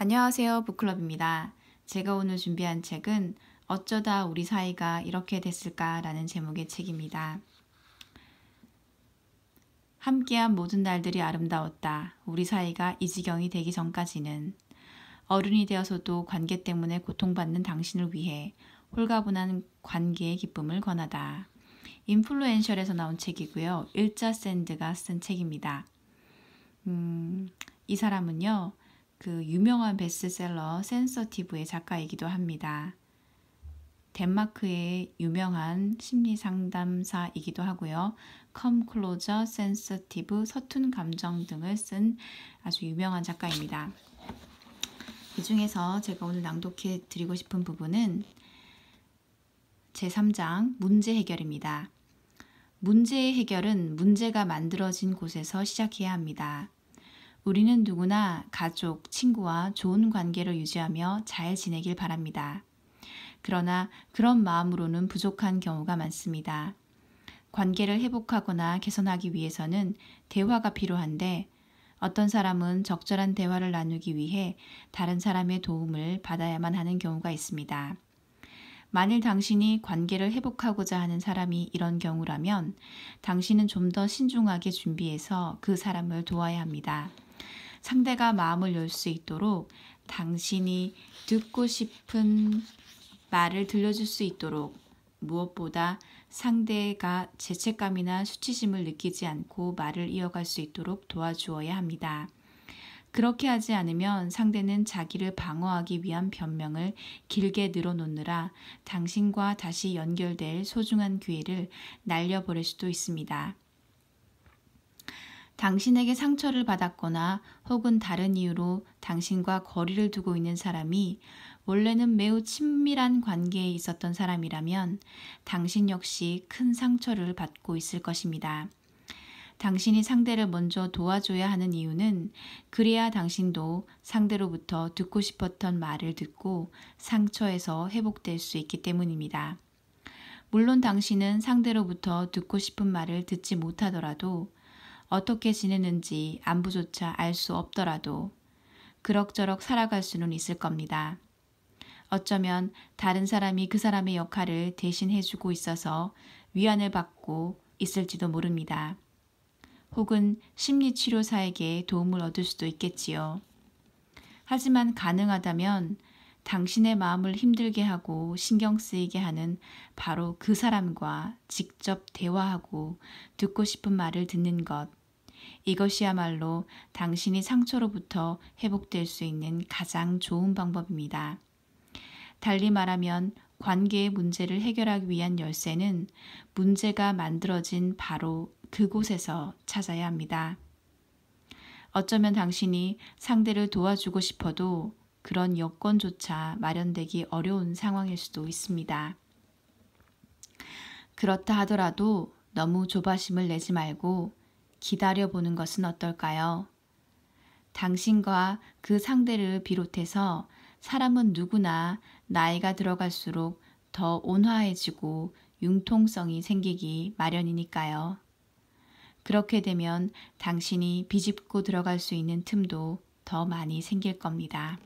안녕하세요. 북클럽입니다. 제가 오늘 준비한 책은 어쩌다 우리 사이가 이렇게 됐을까라는 제목의 책입니다. 함께한 모든 날들이 아름다웠다. 우리 사이가 이 지경이 되기 전까지는 어른이 되어서도 관계 때문에 고통받는 당신을 위해 홀가분한 관계의 기쁨을 권하다. 인플루엔셜에서 나온 책이고요. 일자 샌드가 쓴 책입니다. 음, 이 사람은요. 그 유명한 베스트셀러 센서티브의 작가이기도 합니다. 덴마크의 유명한 심리 상담사이기도 하고요. 컴 클로저 센서티브 서툰 감정 등을 쓴 아주 유명한 작가입니다. 이 중에서 제가 오늘 낭독해 드리고 싶은 부분은 제3장 문제 해결입니다. 문제의 해결은 문제가 만들어진 곳에서 시작해야 합니다. 우리는 누구나 가족, 친구와 좋은 관계를 유지하며 잘 지내길 바랍니다. 그러나 그런 마음으로는 부족한 경우가 많습니다. 관계를 회복하거나 개선하기 위해서는 대화가 필요한데 어떤 사람은 적절한 대화를 나누기 위해 다른 사람의 도움을 받아야만 하는 경우가 있습니다. 만일 당신이 관계를 회복하고자 하는 사람이 이런 경우라면 당신은 좀 더 신중하게 준비해서 그 사람을 도와야 합니다. 상대가 마음을 열 수 있도록 당신이 듣고 싶은 말을 들려줄 수 있도록 무엇보다 상대가 죄책감이나 수치심을 느끼지 않고 말을 이어갈 수 있도록 도와주어야 합니다. 그렇게 하지 않으면 상대는 자기를 방어하기 위한 변명을 길게 늘어놓느라 당신과 다시 연결될 소중한 기회를 날려버릴 수도 있습니다. 당신에게 상처를 받았거나 혹은 다른 이유로 당신과 거리를 두고 있는 사람이 원래는 매우 친밀한 관계에 있었던 사람이라면 당신 역시 큰 상처를 받고 있을 것입니다. 당신이 상대를 먼저 도와줘야 하는 이유는 그래야 당신도 상대로부터 듣고 싶었던 말을 듣고 상처에서 회복될 수 있기 때문입니다. 물론 당신은 상대로부터 듣고 싶은 말을 듣지 못하더라도 어떻게 지내는지 안부조차 알 수 없더라도 그럭저럭 살아갈 수는 있을 겁니다. 어쩌면 다른 사람이 그 사람의 역할을 대신해주고 있어서 위안을 받고 있을지도 모릅니다. 혹은 심리치료사에게 도움을 얻을 수도 있겠지요. 하지만 가능하다면 당신의 마음을 힘들게 하고 신경 쓰이게 하는 바로 그 사람과 직접 대화하고 듣고 싶은 말을 듣는 것. 이것이야말로 당신이 상처로부터 회복될 수 있는 가장 좋은 방법입니다. 달리 말하면 관계의 문제를 해결하기 위한 열쇠는 문제가 만들어진 바로 그곳에서 찾아야 합니다. 어쩌면 당신이 상대를 도와주고 싶어도 그런 여건조차 마련되기 어려운 상황일 수도 있습니다. 그렇다 하더라도 너무 조바심을 내지 말고 기다려보는 것은 어떨까요? 당신과 그 상대를 비롯해서 사람은 누구나 나이가 들어갈수록 더 온화해지고 융통성이 생기기 마련이니까요. 그렇게 되면 당신이 비집고 들어갈 수 있는 틈도 더 많이 생길 겁니다.